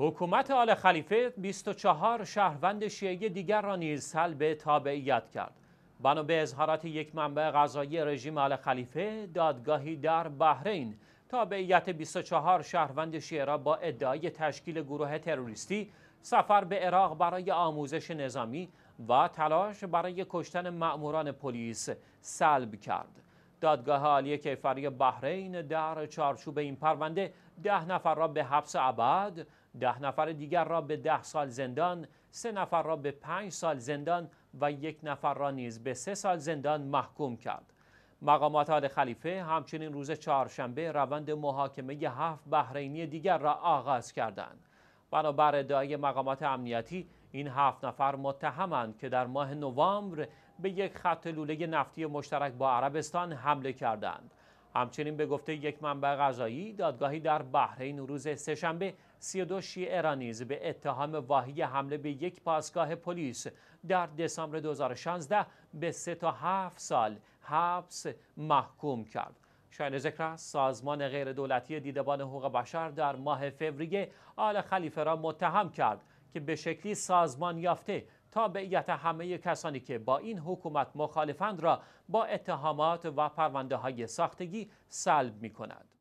حکومت آل خلیفه 24 شهروند شیعه دیگر را نیز سلب تابعیت کرد. بنا به اظهارات یک منبع غذایی رژیم آل خلیفه دادگاهی در بحرین تابعیت 24 شهروند شیعه را با ادعای تشکیل گروه تروریستی سفر به عراق برای آموزش نظامی و تلاش برای کشتن مأموران پلیس سلب کرد. دادگاه عالی کیفری بحرین در چارچوب این پرونده ده نفر را به حبس ابد ده نفر دیگر را به ده سال زندان سه نفر را به پنج سال زندان و یک نفر را نیز به سه سال زندان محکوم کرد مقامات آل خلیفه همچنین روز چهارشنبه روند محاکمه هفت بحرینی دیگر را آغاز کردند بنابر ادعای مقامات امنیتی این هفت نفر متهمند که در ماه نوامبر به یک خط لوله نفتی مشترک با عربستان حمله کردند. همچنین به گفته یک منبع غذایی دادگاهی در بحرین روز سهشنبه 32 شیعه را به اتهام واهی حمله به یک پاسگاه پلیس در دسامبر 2016 به 3 تا 7 سال حبس محکوم کرد. شاید ذکر است سازمان غیردولتی دیدبان حقوق بشر در ماه فوریه آل خلیفه را متهم کرد که به شکلی سازمان یافته تابعیت همه کسانی که با این حکومت مخالفند را با اتهامات و پرونده های ساختگی سلب می کند.